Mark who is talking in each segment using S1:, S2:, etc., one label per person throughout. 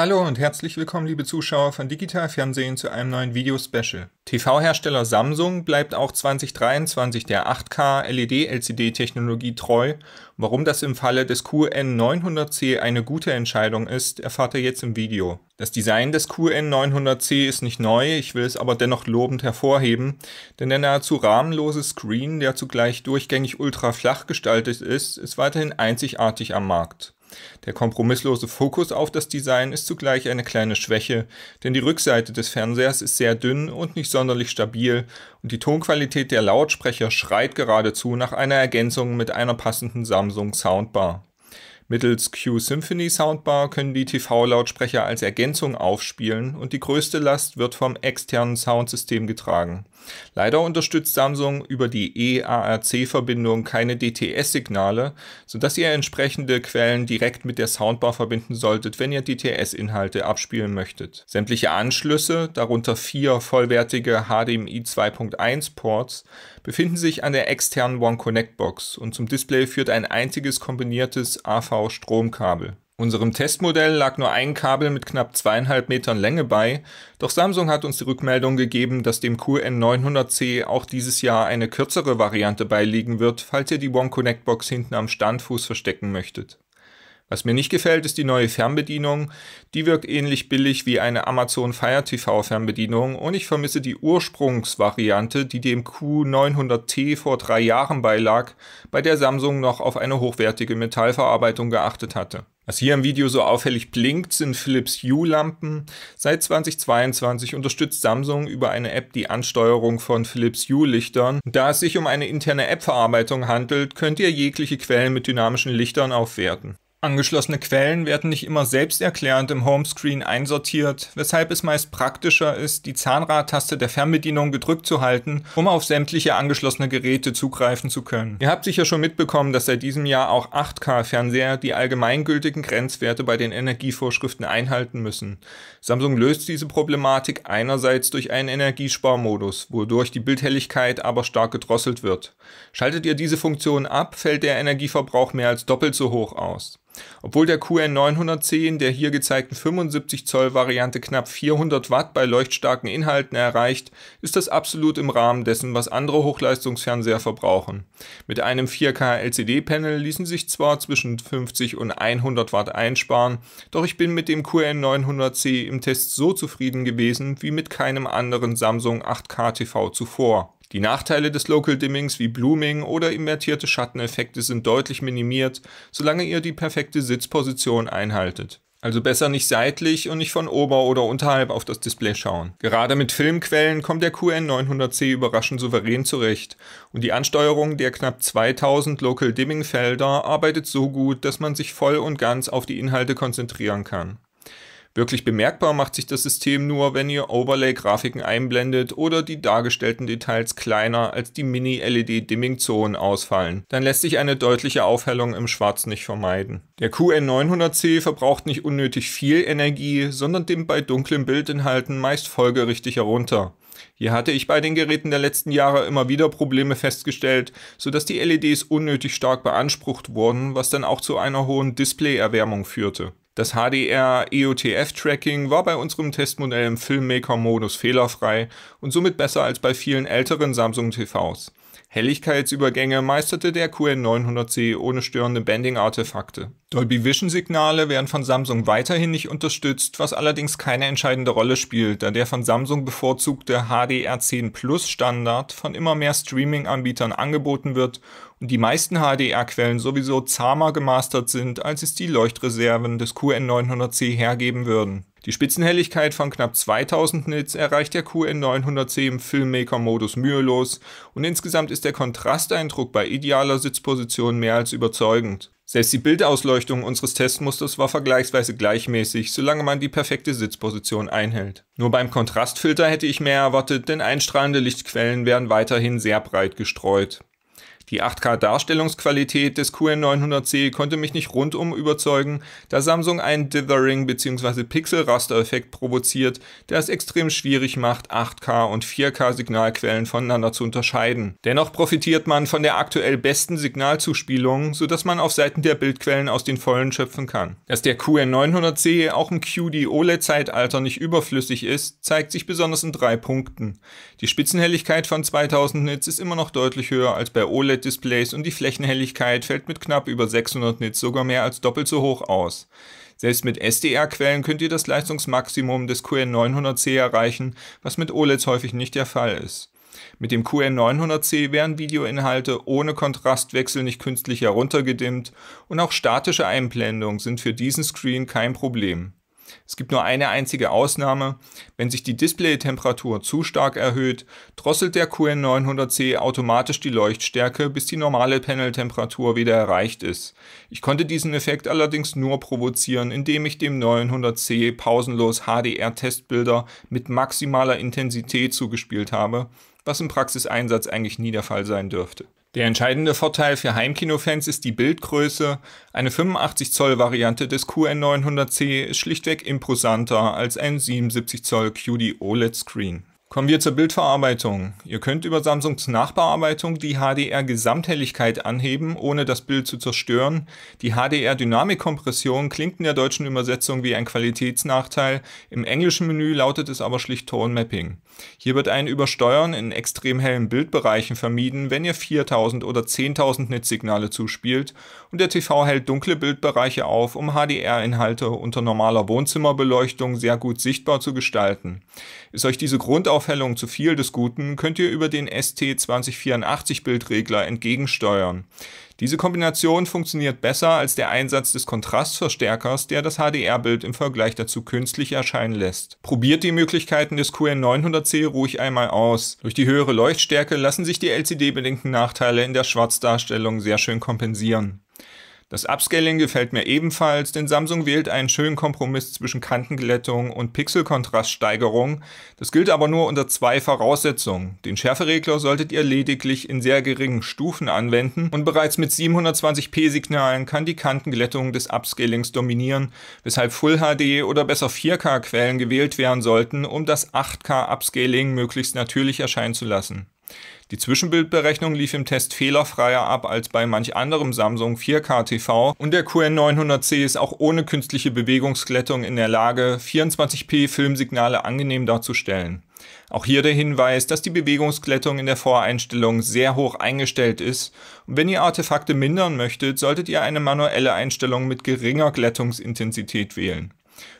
S1: Hallo und herzlich willkommen, liebe Zuschauer von Digital Fernsehen zu einem neuen Video-Special. TV-Hersteller Samsung bleibt auch 2023 der 8K LED-LCD-Technologie treu. Warum das im Falle des QN900C eine gute Entscheidung ist, erfahrt ihr jetzt im Video. Das Design des QN900C ist nicht neu, ich will es aber dennoch lobend hervorheben, denn der nahezu rahmenlose Screen, der zugleich durchgängig ultra flach gestaltet ist, ist weiterhin einzigartig am Markt. Der kompromisslose Fokus auf das Design ist zugleich eine kleine Schwäche, denn die Rückseite des Fernsehers ist sehr dünn und nicht sonderlich stabil und die Tonqualität der Lautsprecher schreit geradezu nach einer Ergänzung mit einer passenden Samsung Soundbar. Mittels Q Symphony Soundbar können die TV-Lautsprecher als Ergänzung aufspielen und die größte Last wird vom externen Soundsystem getragen. Leider unterstützt Samsung über die EARC-Verbindung keine DTS-Signale, sodass ihr entsprechende Quellen direkt mit der Soundbar verbinden solltet, wenn ihr DTS-Inhalte abspielen möchtet. Sämtliche Anschlüsse, darunter vier vollwertige HDMI 2.1 Ports, befinden sich an der externen OneConnect-Box und zum Display führt ein einziges kombiniertes AV-Stromkabel. Unserem Testmodell lag nur ein Kabel mit knapp zweieinhalb Metern Länge bei, doch Samsung hat uns die Rückmeldung gegeben, dass dem QN900C auch dieses Jahr eine kürzere Variante beiliegen wird, falls ihr die One Connect Box hinten am Standfuß verstecken möchtet was mir nicht gefällt, ist die neue Fernbedienung. Die wirkt ähnlich billig wie eine Amazon Fire TV Fernbedienung und ich vermisse die Ursprungsvariante, die dem Q900T vor drei Jahren beilag, bei der Samsung noch auf eine hochwertige Metallverarbeitung geachtet hatte. Was hier im Video so auffällig blinkt, sind Philips Hue-Lampen. Seit 2022 unterstützt Samsung über eine App die Ansteuerung von Philips Hue-Lichtern. Da es sich um eine interne App-Verarbeitung handelt, könnt ihr jegliche Quellen mit dynamischen Lichtern aufwerten. Angeschlossene Quellen werden nicht immer selbsterklärend im Homescreen einsortiert, weshalb es meist praktischer ist, die Zahnradtaste der Fernbedienung gedrückt zu halten, um auf sämtliche angeschlossene Geräte zugreifen zu können. Ihr habt sicher schon mitbekommen, dass seit diesem Jahr auch 8K-Fernseher die allgemeingültigen Grenzwerte bei den Energievorschriften einhalten müssen. Samsung löst diese Problematik einerseits durch einen Energiesparmodus, wodurch die Bildhelligkeit aber stark gedrosselt wird. Schaltet ihr diese Funktion ab, fällt der Energieverbrauch mehr als doppelt so hoch aus. Obwohl der QN910 der hier gezeigten 75 Zoll Variante knapp 400 Watt bei leuchtstarken Inhalten erreicht, ist das absolut im Rahmen dessen, was andere Hochleistungsfernseher verbrauchen. Mit einem 4K LCD-Panel ließen sich zwar zwischen 50 und 100 Watt einsparen, doch ich bin mit dem QN900C im Test so zufrieden gewesen wie mit keinem anderen Samsung 8K TV zuvor. Die Nachteile des Local Dimmings wie Blooming oder invertierte Schatteneffekte sind deutlich minimiert, solange ihr die perfekte Sitzposition einhaltet. Also besser nicht seitlich und nicht von ober oder unterhalb auf das Display schauen. Gerade mit Filmquellen kommt der QN900C überraschend souverän zurecht und die Ansteuerung der knapp 2000 Local Dimming Felder arbeitet so gut, dass man sich voll und ganz auf die Inhalte konzentrieren kann. Wirklich bemerkbar macht sich das System nur, wenn ihr Overlay-Grafiken einblendet oder die dargestellten Details kleiner als die Mini-LED-Dimming-Zonen ausfallen. Dann lässt sich eine deutliche Aufhellung im Schwarz nicht vermeiden. Der QN900C verbraucht nicht unnötig viel Energie, sondern dimmt bei dunklen Bildinhalten meist folgerichtig herunter. Hier hatte ich bei den Geräten der letzten Jahre immer wieder Probleme festgestellt, sodass die LEDs unnötig stark beansprucht wurden, was dann auch zu einer hohen Displayerwärmung führte. Das HDR EOTF Tracking war bei unserem Testmodell im Filmmaker Modus fehlerfrei und somit besser als bei vielen älteren Samsung TVs. Helligkeitsübergänge meisterte der QN900C ohne störende Banding-Artefakte. Dolby Vision-Signale werden von Samsung weiterhin nicht unterstützt, was allerdings keine entscheidende Rolle spielt, da der von Samsung bevorzugte HDR10 Plus Standard von immer mehr Streaming-Anbietern angeboten wird und die meisten HDR-Quellen sowieso zahmer gemastert sind, als es die Leuchtreserven des QN900C hergeben würden. Die Spitzenhelligkeit von knapp 2000 Nits erreicht der qn 910 im Filmmaker-Modus mühelos und insgesamt ist der Kontrasteindruck bei idealer Sitzposition mehr als überzeugend. Selbst die Bildausleuchtung unseres Testmusters war vergleichsweise gleichmäßig, solange man die perfekte Sitzposition einhält. Nur beim Kontrastfilter hätte ich mehr erwartet, denn einstrahlende Lichtquellen werden weiterhin sehr breit gestreut. Die 8K-Darstellungsqualität des QN900C konnte mich nicht rundum überzeugen, da Samsung einen Dithering bzw. Pixel-Raster-Effekt provoziert, der es extrem schwierig macht, 8K- und 4K-Signalquellen voneinander zu unterscheiden. Dennoch profitiert man von der aktuell besten Signalzuspielung, sodass man auf Seiten der Bildquellen aus den Vollen schöpfen kann. Dass der QN900C auch im QD-OLED-Zeitalter nicht überflüssig ist, zeigt sich besonders in drei Punkten. Die Spitzenhelligkeit von 2000 Nits ist immer noch deutlich höher als bei OLED AMOLED-Displays und die Flächenhelligkeit fällt mit knapp über 600 Nits sogar mehr als doppelt so hoch aus. Selbst mit SDR-Quellen könnt ihr das Leistungsmaximum des QN900C erreichen, was mit OLEDs häufig nicht der Fall ist. Mit dem QN900C werden Videoinhalte ohne Kontrastwechsel nicht künstlich heruntergedimmt und auch statische Einblendungen sind für diesen Screen kein Problem. Es gibt nur eine einzige Ausnahme. Wenn sich die Displaytemperatur zu stark erhöht, drosselt der QN900C automatisch die Leuchtstärke, bis die normale Paneltemperatur wieder erreicht ist. Ich konnte diesen Effekt allerdings nur provozieren, indem ich dem 900C pausenlos HDR-Testbilder mit maximaler Intensität zugespielt habe, was im Praxiseinsatz eigentlich nie der Fall sein dürfte. Der entscheidende Vorteil für Heimkinofans ist die Bildgröße. Eine 85 Zoll Variante des QN900C ist schlichtweg imposanter als ein 77 Zoll QD OLED Screen. Kommen wir zur Bildverarbeitung. Ihr könnt über Samsungs Nachbearbeitung die HDR-Gesamthelligkeit anheben, ohne das Bild zu zerstören. Die HDR-Dynamikkompression klingt in der deutschen Übersetzung wie ein Qualitätsnachteil, im englischen Menü lautet es aber schlicht Tone Mapping. Hier wird ein Übersteuern in extrem hellen Bildbereichen vermieden, wenn ihr 4000 oder 10.000 Netzsignale zuspielt und der TV hält dunkle Bildbereiche auf, um HDR-Inhalte unter normaler Wohnzimmerbeleuchtung sehr gut sichtbar zu gestalten. Ist euch diese Grundaufgabe Aufhellung zu viel des Guten könnt ihr über den ST2084 Bildregler entgegensteuern. Diese Kombination funktioniert besser als der Einsatz des Kontrastverstärkers, der das HDR-Bild im Vergleich dazu künstlich erscheinen lässt. Probiert die Möglichkeiten des QN900C ruhig einmal aus. Durch die höhere Leuchtstärke lassen sich die LCD-bedingten Nachteile in der Schwarzdarstellung sehr schön kompensieren. Das Upscaling gefällt mir ebenfalls, denn Samsung wählt einen schönen Kompromiss zwischen Kantenglättung und Pixelkontraststeigerung. Das gilt aber nur unter zwei Voraussetzungen. Den Schärferegler solltet ihr lediglich in sehr geringen Stufen anwenden und bereits mit 720p Signalen kann die Kantenglättung des Upscalings dominieren, weshalb Full HD oder besser 4K Quellen gewählt werden sollten, um das 8K Upscaling möglichst natürlich erscheinen zu lassen. Die Zwischenbildberechnung lief im Test fehlerfreier ab als bei manch anderem Samsung 4K TV und der QN900C ist auch ohne künstliche Bewegungsglättung in der Lage, 24p Filmsignale angenehm darzustellen. Auch hier der Hinweis, dass die Bewegungsglättung in der Voreinstellung sehr hoch eingestellt ist und wenn ihr Artefakte mindern möchtet, solltet ihr eine manuelle Einstellung mit geringer Glättungsintensität wählen.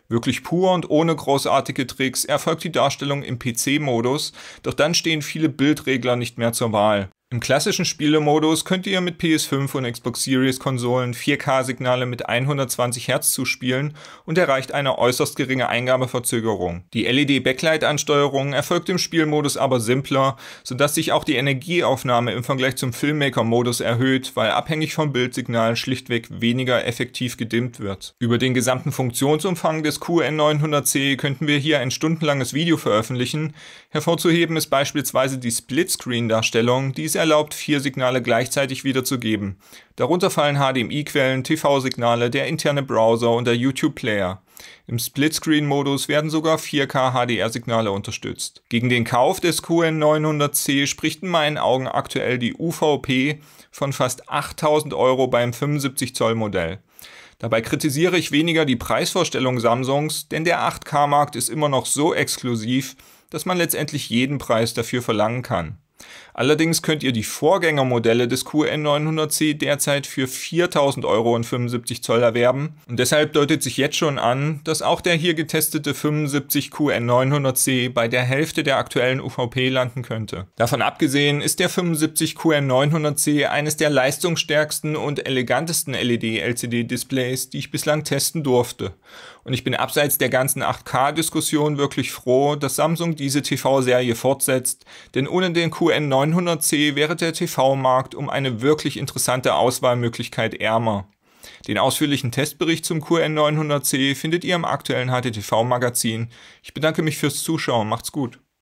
S1: Wirklich pur und ohne großartige Tricks erfolgt die Darstellung im PC-Modus, doch dann stehen viele Bildregler nicht mehr zur Wahl im klassischen Spielemodus könnt ihr mit PS5 und Xbox Series Konsolen 4K-Signale mit 120 Hertz zuspielen und erreicht eine äußerst geringe Eingabeverzögerung. Die LED-Backlight-Ansteuerung erfolgt im Spielmodus aber simpler, sodass sich auch die Energieaufnahme im Vergleich zum Filmmaker-Modus erhöht, weil abhängig vom Bildsignal schlichtweg weniger effektiv gedimmt wird. Über den gesamten Funktionsumfang des QN900C könnten wir hier ein stundenlanges Video veröffentlichen. Hervorzuheben ist beispielsweise die Splitscreen-Darstellung, die sehr erlaubt, vier Signale gleichzeitig wiederzugeben. Darunter fallen HDMI-Quellen, TV-Signale, der interne Browser und der YouTube-Player. Im Splitscreen-Modus werden sogar 4K HDR-Signale unterstützt. Gegen den Kauf des QN900C spricht in meinen Augen aktuell die UVP von fast 8000 Euro beim 75 Zoll Modell. Dabei kritisiere ich weniger die Preisvorstellung Samsungs, denn der 8K-Markt ist immer noch so exklusiv, dass man letztendlich jeden Preis dafür verlangen kann. Allerdings könnt ihr die Vorgängermodelle des QN900C derzeit für 4000 Euro und 75 Zoll erwerben und deshalb deutet sich jetzt schon an, dass auch der hier getestete 75 QN900C bei der Hälfte der aktuellen UVP landen könnte. Davon abgesehen ist der 75 QN900C eines der leistungsstärksten und elegantesten LED-LCD-Displays, die ich bislang testen durfte und ich bin abseits der ganzen 8K-Diskussion wirklich froh, dass Samsung diese TV-Serie fortsetzt, denn ohne den QN900C wäre der TV-Markt um eine wirklich interessante Auswahlmöglichkeit ärmer. Den ausführlichen Testbericht zum QN900C findet ihr im aktuellen HTTV-Magazin. Ich bedanke mich fürs Zuschauen, macht's gut.